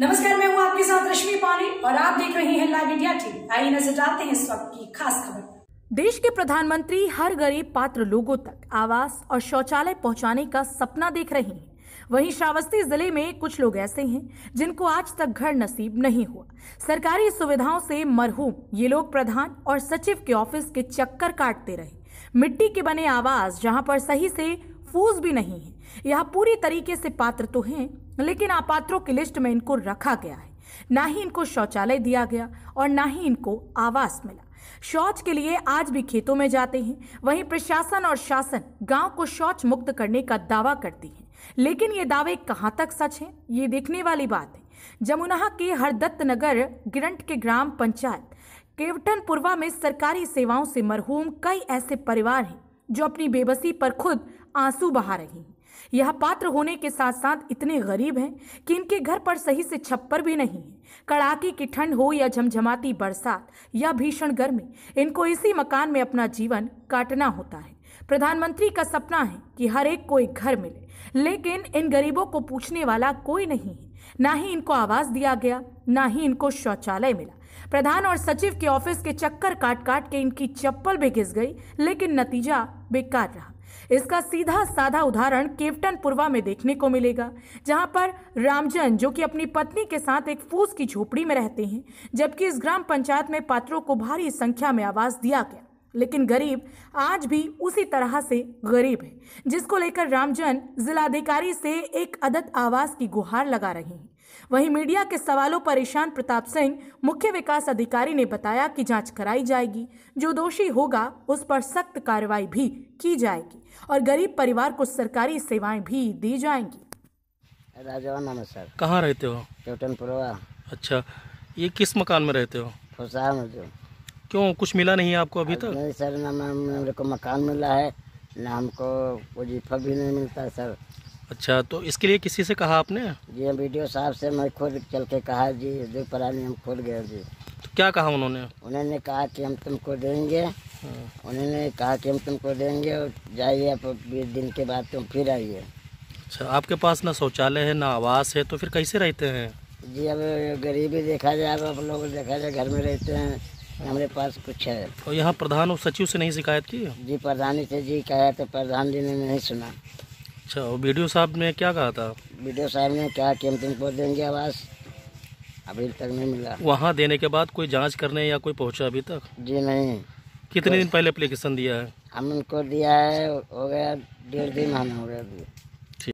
नमस्कार मैं हूं आपके साथ रश्मि पानी और आप देख रहे हैं लाइव इंडिया टीवी आइए नजर डालते हैं इस वक्त की खास खबर देश के प्रधानमंत्री हर गरीब पात्र लोगों तक आवास और शौचालय पहुंचाने का सपना देख रहे हैं वहीं श्रावस्ती जिले में कुछ लोग ऐसे हैं जिनको आज तक घर नसीब नहीं हुआ सरकारी सुविधाओं से मरहूम ये लोग प्रधान और सचिव के ऑफिस के चक्कर काटते रहे मिट्टी के बने आवास जहां पर सही से फूस भी नहीं है यह पूरी तरीके से पात्र तो हैं लेकिन आपात्रों की लिस्ट में इनको रखा गया है ना ही इनको शौचालय दिया गया और ना ही इनको आवास मिला शौच के लिए आज भी खेतों में जाते हैं वहीं प्रशासन और शासन गांव को शौच मुक्त करने का दावा करती है लेकिन ये दावे कहाँ तक सच हैं ये देखने वाली बात है जमुना के हरदत्त नगर गिरंट के ग्राम पंचायत केवटनपुरवा में सरकारी सेवाओं से मरहूम कई ऐसे परिवार हैं जो अपनी बेबसी पर खुद आंसू बहा रहे हैं यह पात्र होने के साथ साथ इतने गरीब हैं कि इनके घर पर सही से छप्पर भी नहीं है कड़ाके की ठंड हो या झमझमाती बरसात या भीषण गर्मी इनको इसी मकान में अपना जीवन काटना होता है प्रधानमंत्री का सपना है कि हर एक को एक घर मिले लेकिन इन गरीबों को पूछने वाला कोई नहीं है ना ही इनको आवास दिया गया ना ही इनको शौचालय मिला प्रधान और सचिव के ऑफिस के चक्कर काट काट के इनकी चप्पल भी घिस गई लेकिन नतीजा बेकार रहा इसका सीधा साधा उदाहरण केवटन पुरवा में देखने को मिलेगा जहां पर रामजन जो कि अपनी पत्नी के साथ एक फूस की झोपड़ी में रहते हैं जबकि इस ग्राम पंचायत में पात्रों को भारी संख्या में आवास दिया गया लेकिन गरीब आज भी उसी तरह से गरीब है जिसको लेकर रामजन जिलाधिकारी से एक अदत आवास की गुहार लगा रहे हैं वहीं मीडिया के सवालों पर ईशान प्रताप सिंह मुख्य विकास अधिकारी ने बताया कि जांच कराई जाएगी जो दोषी होगा उस पर सख्त कार्रवाई भी की जाएगी और गरीब परिवार को सरकारी सेवाएं भी दी जाएंगी राजा नमस्कार कहाँ रहते हो अच्छा ये किस मकान में रहते हो जो क्यों कुछ मिला नहीं है आपको अभी तक नहीं सर ना मेरे को मकान मिला है ना हमको वजीफा भी नहीं मिलता है सर अच्छा तो इसके लिए किसी से कहा आपने जी वीडियो साहब से मैं खुद चल के कहा जी जो हम खुद गए जी तो क्या कहा उन्होंने उन्होंने कहा कि हम तुमको देंगे हाँ। उन्होंने कहा कि हम तुमको देंगे और जाइए आप बीस दिन के बाद तुम फिर आइए अच्छा आपके पास ना शौचालय है ना आवास है तो फिर कैसे रहते हैं जी अब गरीबी देखा जाए अब लोग देखा जाए घर में रहते हैं हमारे पास कुछ है और तो यहाँ प्रधान और सचिव से नहीं शिकायत की जी प्रधान से जी कहा तो प्रधान जी ने नहीं सुना अच्छा और वीडियो साहब ने क्या कहा था वीडियो साहब ने क्या कैंपिंग पर देंगे आवास अभी तक नहीं मिला वहाँ देने के बाद कोई जांच करने या कोई पहुँचा अभी तक जी नहीं कितने दिन पहले अप्लीकेशन दिया है हम उनको दिया है हो गया डेढ़ दिन हो गया